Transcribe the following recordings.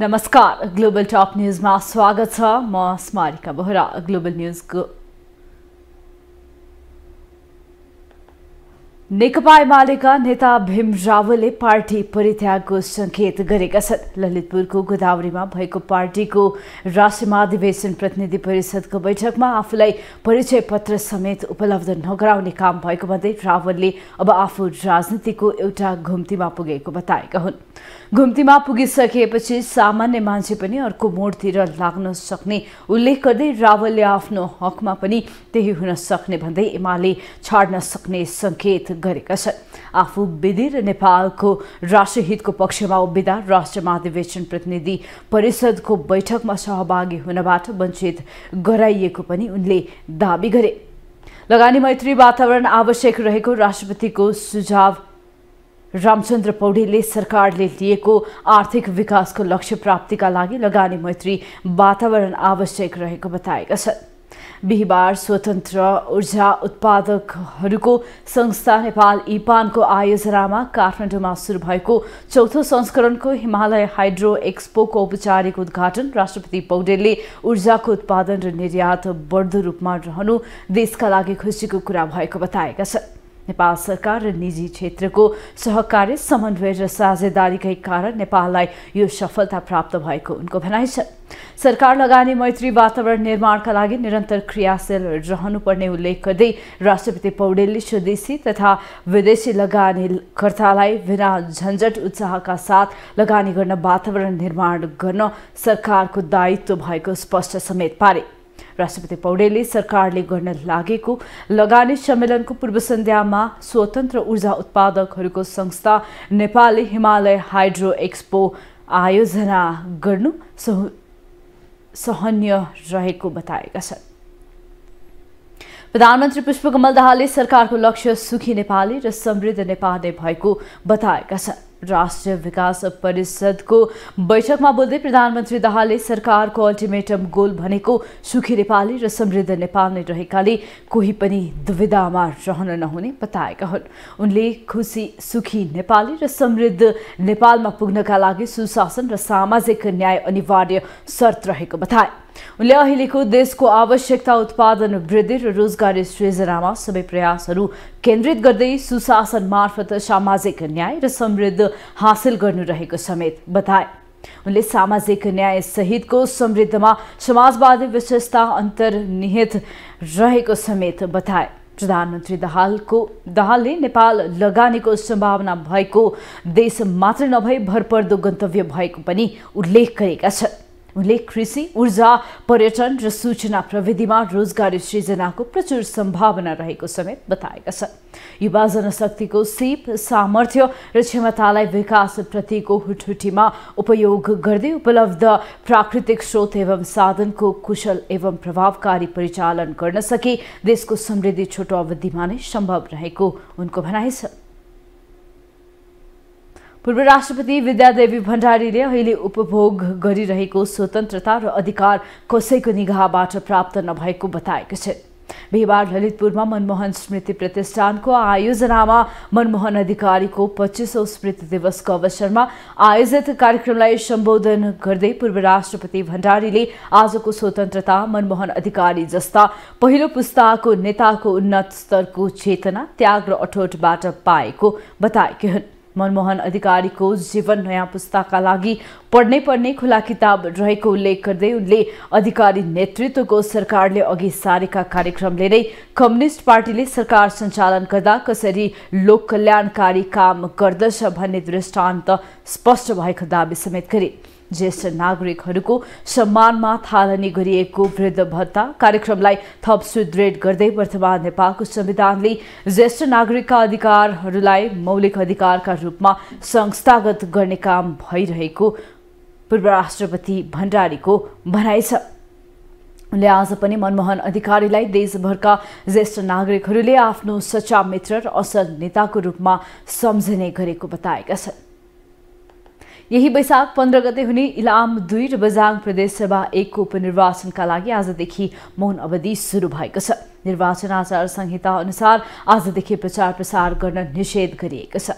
नमस्कार global top न्युजमा स्वागत छ म स्मारिका बोहरा ग्लोबल न्युजको नेकपा एमालेका नेता भीम रावलले पार्टी परित्यागको संकेत गरेका छन् ललितपुरको गोदावरीमा भएको पार्टीको राष्ट्रिय महाधिवेशन प्रतिनिधि परिषदको बैठकमा आफूलाई परिचय पत्र समेत उपलब्ध नगराउने काम भएको भन्दै रावलले अब आफू राजनीतिको एउटा घुम्तीमा पुगेको बताएका हुन् घुम्तीमा पुगिसकेपछि सामान्य मान्छे पनि अर्को मोडतिर लाग्न सक्ने उल्लेख गर्दै रावलले आफ्नो हकमा पनि त्यही हुन सक्ने भन्दै एमाले छाड्न सक्ने संकेत गरेका छन् आफू विधि र नेपालको राष्ट्रहितको पक्षमा उभिँदा राष्ट्र महाधिवेशन प्रतिनिधि परिषदको बैठकमा सहभागी हुनबाट वञ्चित गराइएको पनि उनले दावी गरे लगानी मैत्री वातावरण आवश्यक रहेको राष्ट्रपतिको सुझाव रामचन्द्र पौडेलले सरकारले लिएको आर्थिक विकासको लक्ष्य प्राप्तिका लागि लगानी मैत्री वातावरण आवश्यक रहेको बताएका छन् बिहिबार स्वतन्त्र ऊर्जा उत्पादकहरूको संस्था नेपाल इपानको आयोजनामा काठमाडौँमा सुरु भएको चौथो संस्करणको हिमालय हाइड्रो एक्सपोको औपचारिक उद्घाटन राष्ट्रपति पौडेलले ऊर्जाको उत्पादन र निर्यात बढ्दो रूपमा रहनु देशका लागि खुसीको कुरा भएको बताएका छन् नेपाल सरकार र निजी क्षेत्रको सहकार्य समन्वय र साझेदारीकै कारण नेपाललाई यो सफलता प्राप्त भएको उनको भनाइ छ सरकार लगानी मैत्री वातावरण निर्माणका लागि निरन्तर क्रियाशील रहनुपर्ने उल्लेख गर्दै राष्ट्रपति पौडेलले स्वदेशी तथा विदेशी लगानीकर्तालाई बिना झन्झट उत्साहका साथ लगानी गर्न वातावरण निर्माण गर्न सरकारको दायित्व भएको स्पष्ट समेत पारे राष्ट्रपति पौडेलले सरकारले गर्न लागेको लगानी सम्मेलनको पूर्व सन्ध्यामा स्वतन्त्र ऊर्जा उत्पादकहरूको संस्था नेपाली हिमालय हाइड्रो एक्सपो आयोजना गर्नु सहन्य रहेको बताएका छन् प्रधानमन्त्री पुष्पकमल दाहालले सरकारको लक्ष्य सुखी नेपाली र समृद्ध नेपाल भएको बताएका छन् राष्ट्रिय विकास परिषदको बैठकमा बोल्दै प्रधानमन्त्री दाहालले सरकारको अल्टिमेटम गोल भनेको सुखी नेपाली र समृद्ध नेपाल नै रहेकाले कोही पनि दुविधामा रहन नहुने बताएका हुन् उनले खुसी सुखी नेपाली र समृद्ध नेपालमा पुग्नका लागि सुशासन र सामाजिक न्याय अनिवार्य शर्त रहेको बताए उनले अहिलेको देशको आवश्यकता उत्पादन वृद्धि र रोजगारी सृजनामा सबै प्रयासहरू केन्द्रित गर्दै सुशासन मार्फत सामाजिक न्याय र समृद्ध हासिल गर्नु रहेको समेत बताए उनले सामाजिक न्याय सहितको समृद्धमा समाजवादी विशेषता अन्तर्निहित रहेको समेत बताए प्रधानमन्त्री दाहालको दाहालले नेपाल लगानीको सम्भावना भएको देश मात्र नभई भरपर्दो गन्तव्य भएको पनि उल्लेख गरेका छन् उनले कृषि ऊर्जा पर्यटन र सूचना प्रविधिमा रोजगारी सृजनाको प्रचुर सम्भावना रहेको समेत बताएका छन् युवा जनशक्तिको सिप सामर्थ्य र क्षमतालाई विकासप्रतिको हुटहुटीमा उपयोग गर्दै उपलब्ध प्राकृतिक स्रोत एवं साधनको कुशल एवं प्रभावकारी परिचालन गर्न सके देशको समृद्धि छोटो अवधिमा नै सम्भव रहेको उनको भनाइ छ पूर्व राष्ट्रपति विद्यादेवी भण्डारीले अहिले उपभोग गरिरहेको स्वतन्त्रता र अधिकार कसैको निगाहबाट प्राप्त नभएको बताएका छिन् बिहिबार ललितपुरमा मनमोहन स्मृति प्रतिष्ठानको आयोजनामा मनमोहन अधिकारीको पच्चिसौँ स्मृति दिवसको अवसरमा आयोजित कार्यक्रमलाई सम्बोधन गर्दै पूर्व राष्ट्रपति भण्डारीले आजको स्वतन्त्रता मनमोहन अधिकारी जस्ता पहिलो पुस्ताको नेताको उन्नत स्तरको चेतना त्याग र अठोटबाट पाएको बताएकी हुन् मनमोहन अधिकारीको जीवन नयाँ पुस्ताका लागि पढ्नै पर्ने खुला किताब रहेको उल्लेख गर्दै उनले अधिकारी नेतृत्वको सरकारले अघि सारेका कार्यक्रमले नै कम्युनिस्ट पार्टीले सरकार सञ्चालन गर्दा कसरी लोक कल्याणकारी काम गर्दछ भन्ने दृष्टान्त स्पष्ट भएको दावी समेत गरे ज्येष्ठ नागरिकहरूको सम्मानमा थालनी गरिएको वृद्ध भत्ता कार्यक्रमलाई थप सुदृढ गर्दै वर्तमान नेपालको संविधानले ज्येष्ठ नागरिकका अधिकारहरूलाई मौलिक अधिकारका रूपमा संस्थागत गर्ने काम भइरहेको पूर्व राष्ट्रपति भण्डारीको भनाइ छ उनले आज पनि मनमोहन अधिकारीलाई देशभरका ज्येष्ठ नागरिकहरूले आफ्नो सच्चा मित्र र असल नेताको रूपमा सम्झने गरेको बताएका छन् यही वैशाख पन्ध्र गते हुने इलाम दुई र बजाङ प्रदेशसभा एकको उपनिर्वाचनका लागि आजदेखि मौन अवधि सुरु भएको छ निर्वाचन आचार संहिता अनुसार आजदेखि प्रचार प्रसार गर्न निषेध गरिएको छ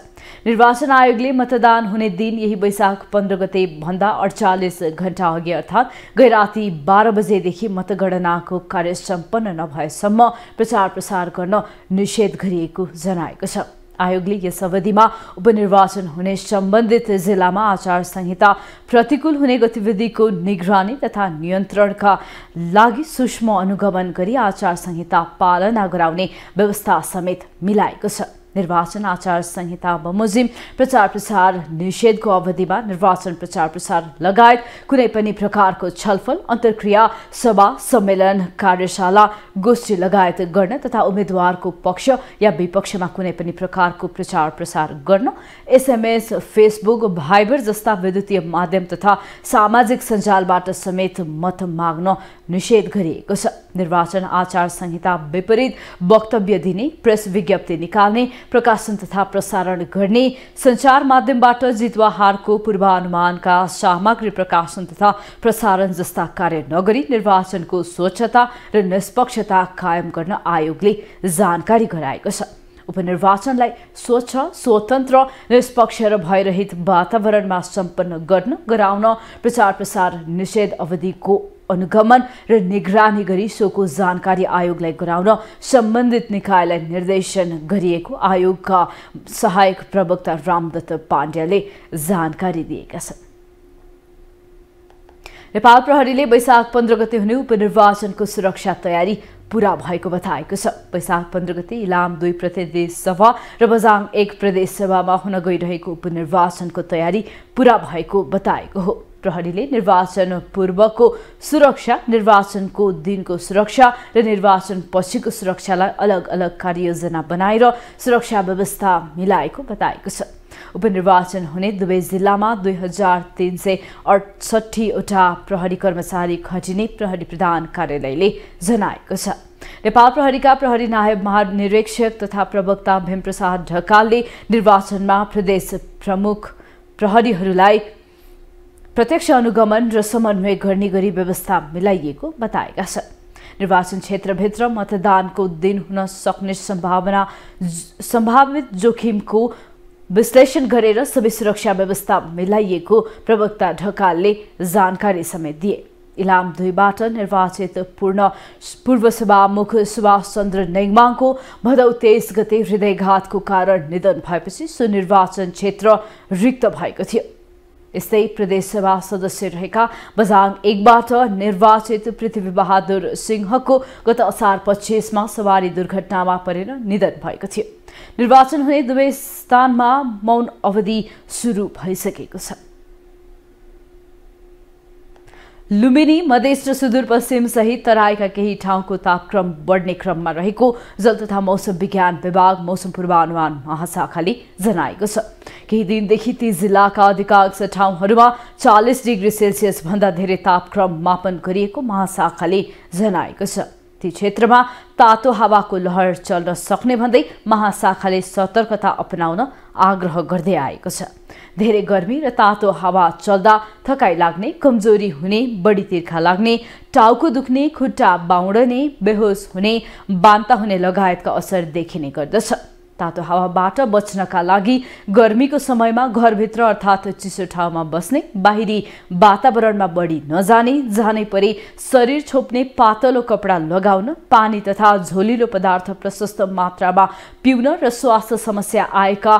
निर्वाचन आयोगले मतदान हुने दिन यही वैशाख पन्ध्र गते भन्दा अडचालिस घण्टा अघि अर्थात् गैराती बाह्र बजेदेखि मतगणनाको कार्य सम्पन्न नभएसम्म प्रचार प्रसार गर्न निषेध गरिएको जनाएको छ आयोगले यस अवधिमा उपनिर्वाचन हुने सम्बन्धित जिल्लामा आचार संहिता प्रतिकूल हुने गतिविधिको निगरानी तथा नियन्त्रणका लागि सूक्ष्म अनुगमन गरी आचार संहिता पालना गराउने व्यवस्था समेत मिलाएको छ निर्वाचन आचार संहिता बमोजिम प्रचार प्रसार निषेधको अवधिमा निर्वाचन प्रचार प्रसार लगायत कुनै पनि प्रकारको छलफल अन्तर्क्रिया सभा सम्मेलन कार्यशाला गोष्ठी लगायत गर्न तथा उम्मेद्वारको पक्ष या विपक्षमा कुनै पनि प्रकारको प्रचार प्रसार गर्न एसएमएस फेसबुक भाइबर जस्ता विद्युतीय माध्यम तथा सामाजिक सञ्जालबाट समेत मत माग्न निषेध गरिएको छ निर्वाचन आचार संहिता विपरीत वक्तव्य दिने प्रेस विज्ञप्ति निकाल्ने प्रकाशन तथा प्रसारण गर्ने सञ्चार माध्यमबाट जितवाहारको हारको पूर्वानुमानका सामग्री प्रकाशन तथा प्रसारण जस्ता कार्य नगरी निर्वाचनको स्वच्छता र निष्पक्षता कायम गर्न आयोगले जानकारी गराएको छ उपनिर्वाचनलाई स्वच्छ स्वतन्त्र निष्पक्ष र भयरहित वातावरणमा सम्पन्न गर्न गराउन प्रचार प्रसार निषेध अवधिको अनुगमन र निगरानी गरी सोको जानकारी आयोगलाई गराउन सम्बन्धित निकायलाई निर्देशन गरिएको आयोगका सहायक प्रवक्ता रामदत्त पाण्ड्याले जानकारी दिएका छन् नेपाल प्रहरीले वैशाख पन्ध्र गते हुने उपनिर्वाचनको सुरक्षा तयारी पूरा भएको बताएको छ वैशाख पन्ध्र गते इलाम दुई प्रदेश सभा र बजाङ एक प्रदेश सभामा हुन गइरहेको उपनिर्वाचनको तयारी पूरा भएको बताएको हो प्रहरीले निर्वाचन पूर्वको सुरक्षा निर्वाचनको दिनको सुरक्षा र निर्वाचन पछिको सुरक्षालाई अलग अलग कार्ययोजना बनाएर सुरक्षा व्यवस्था मिलाएको बताएको छ उपनिर्वाचन हुने दुवै जिल्लामा दुई हजार तिन सय अठसट्ठीवटा प्रहरी कर्मचारी खटिने प्रहरी प्रधान कार्यालयले जनाएको छ नेपाल प्रहरीका प्रहरी नायब महानिरीक्षक तथा प्रवक्ता भीमप्रसाद ढकालले निर्वाचनमा प्रदेश प्रमुख प्रहरीहरूलाई प्रत्यक्ष अनुगमन र समन्वय गर्ने गरी व्यवस्था मिलाइएको बताएका छन् निर्वाचन क्षेत्रभित्र मतदानको दिन हुन सक्ने सम्भावना सम्भावित जोखिमको विश्लेषण गरेर सबै सुरक्षा व्यवस्था मिलाइएको प्रवक्ता ढकालले जानकारी समेत दिए इलाम दुईबाट निर्वाचित पूर्ण पूर्व सभामुख सुभाष चन्द्र नेङमाङको भदौ तेइस गते हृदयघातको कारण निधन भएपछि सुनिर्वाचन क्षेत्र रिक्त भएको थियो यस्तै प्रदेशसभा सदस्य रहेका बझाङ एकबाट निर्वाचित पृथ्वीबहादुर सिंहको गत असार पच्चिसमा सवारी दुर्घटनामा परेर निधन भएको थियो निर्वाचन हुने दुवै स्थानमा मौन अवधि सुरु भइसकेको छ लुम्बिनी मधेस र सुदूरपश्चिम सहित तराईका केही ठाउँको तापक्रम बढ्ने क्रममा रहेको जल तथा मौसम विज्ञान विभाग मौसम पूर्वानुमान महाशाखाले जनाएको छ केही दिनदेखि ती जिल्लाका अधिकांश ठाउँहरूमा चालिस डिग्री सेल्सियस भन्दा धेरै तापक्रम मापन गरिएको महाशाखाले जनाएको छ ती क्षेत्रमा तातो हावाको लहर चल्न सक्ने भन्दै महाशाखाले सतर्कता अपनाउन आग्रह गर्दै आएको छ धेरै गर्मी र तातो हावा चल्दा थकाइ लाग्ने कमजोरी हुने बढी तिर्खा लाग्ने टाउको दुख्ने खुट्टा बाउडने बेहोस हुने बान्ता हुने लगायतका असर देखिने गर्दछ तातो हावाबाट बच्नका लागि गर्मीको समयमा घरभित्र अर्थात चिसो ठाउँमा बस्ने बाहिरी वातावरणमा बढी नजाने जानै परे शरीर छोप्ने पातलो कपडा लगाउन पानी तथा झोलिलो पदार्थ प्रशस्त मात्रामा पिउन र स्वास्थ्य समस्या आएका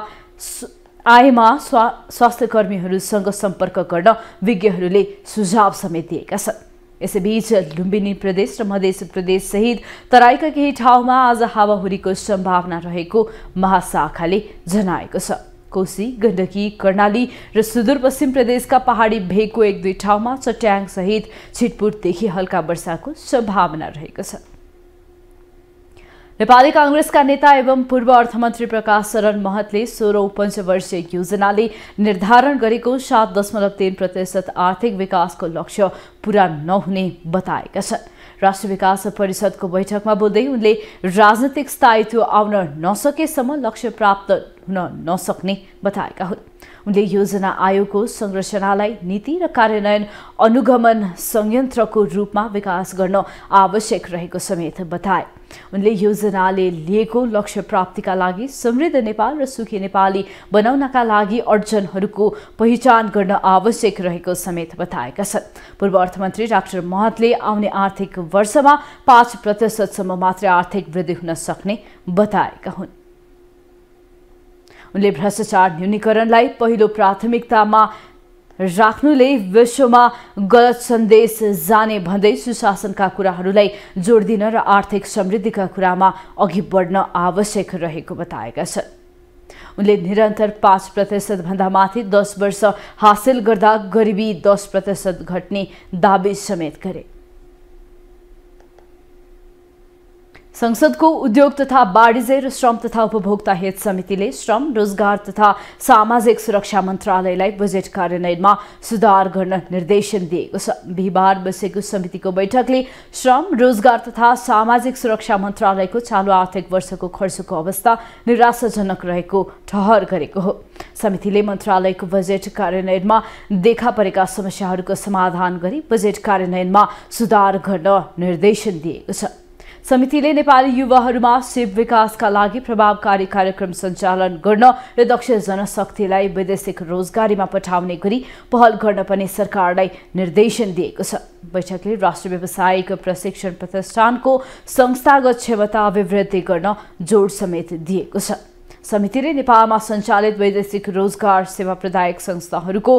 आएमा स्वा स्वास्थ्यकर्मीहरूसँग सम्पर्क गर्न विज्ञहरूले सुझाव समेत दिएका छन् यसैबीच लुम्बिनी प्रदेश र प्रदेश प्रदेशसहित तराईका केही ठाउँमा आज हावाहुरीको सम्भावना रहेको महाशाखाले जनाएको छ कोशी गण्डकी कर्णाली र सुदूरपश्चिम प्रदेशका पहाडी भेगको एक दुई ठाउँमा चट्याङसहित छिटपुटदेखि हल्का वर्षाको सम्भावना रहेको छ नेपाली काङ्ग्रेसका नेता एवं पूर्व अर्थमन्त्री प्रकाश शरण महतले सोह्रौँ पञ्चवर्षीय योजनाले निर्धारण गरेको सात दशमलव तीन प्रतिशत आर्थिक विकासको लक्ष्य पूरा नहुने बताएका छन् राष्ट्रिय विकास परिषदको बैठकमा बोल्दै उनले राजनैतिक स्थायित्व आउन नसकेसम्म लक्ष्य प्राप्त हुन नसक्ने बताएका हुन् उनले योजना आयोगको संरचनालाई नीति र कार्यान्वयन अनुगमन संयन्त्रको रूपमा विकास गर्न आवश्यक रहेको समेत बताए उनले योजनाले लिएको लक्ष्य प्राप्तिका लागि समृद्ध नेपाल र सुखी नेपाली बनाउनका लागि अर्जनहरूको पहिचान गर्न आवश्यक रहेको समेत बताएका छन् पूर्व अर्थमन्त्री डाक्टर महतले आउने आर्थिक वर्षमा पाँच प्रतिशतसम्म मात्रै आर्थिक वृद्धि हुन सक्ने बताएका हुन् उनले भ्रष्टाचार न्यूनीकरणलाई पहिलो प्राथमिकतामा राख्नुले विश्वमा गलत सन्देश जाने भन्दै सुशासनका कुराहरूलाई जोड दिन र आर्थिक समृद्धिका कुरामा अघि बढ्न आवश्यक रहेको बताएका छन् उनले निरन्तर पाँच प्रतिशतभन्दा माथि दस वर्ष हासिल गर्दा गरिबी दस प्रतिशत घट्ने दावी समेत गरे संसदको उद्योग तथा वाणिज्य र श्रम तथा उपभोक्ता हित समितिले श्रम रोजगार तथा सामाजिक सुरक्षा मन्त्रालयलाई बजेट कार्यान्वयनमा सुधार गर्न निर्देशन दिएको छ बिहिबार बसेको समितिको बैठकले श्रम रोजगार तथा सामाजिक सुरक्षा मन्त्रालयको चालु आर्थिक वर्षको खर्चको अवस्था निराशाजनक रहेको ठहर गरेको हो समितिले मन्त्रालयको बजेट कार्यान्वयनमा देखा परेका समस्याहरूको समाधान गरी बजेट कार्यान्वयनमा सुधार गर्न निर्देशन दिएको छ समितिले नेपाली युवाहरूमा सिप विकासका लागि प्रभावकारी कार्यक्रम सञ्चालन गर्न र दक्ष जनशक्तिलाई वैदेशिक रोजगारीमा पठाउने गरी पहल गर्न पनि सरकारलाई निर्देशन दिएको छ बैठकले राष्ट्रिय व्यावसायिक प्रशिक्षण प्रतिष्ठानको संस्थागत क्षमता अभिवृद्धि गर्न जोड समेत दिएको छ समितिले नेपालमा सञ्चालित वैदेशिक रोजगार सेवा प्रदायक संस्थाहरूको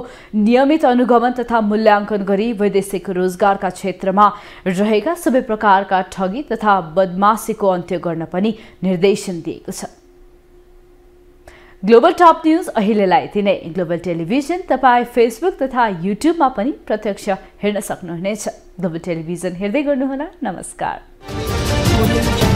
नियमित अनुगमन तथा मूल्याङ्कन गरी वैदेशिक रोजगारका क्षेत्रमा रहेका सबै प्रकारका ठगी तथा बदमासीको अन्त्य गर्न पनि निर्देशन दिएको छ ग्लोबल टप न्युज अहिलेलाई यति नै ग्लोबल टेलिभिजन तपाईँ फेसबुक तथा युट्युबमा पनि प्रत्यक्ष हेर्न सक्नुहुनेछ ग्लोबल टेलिभिजन हेर्दै गर्नुहोला नमस्कार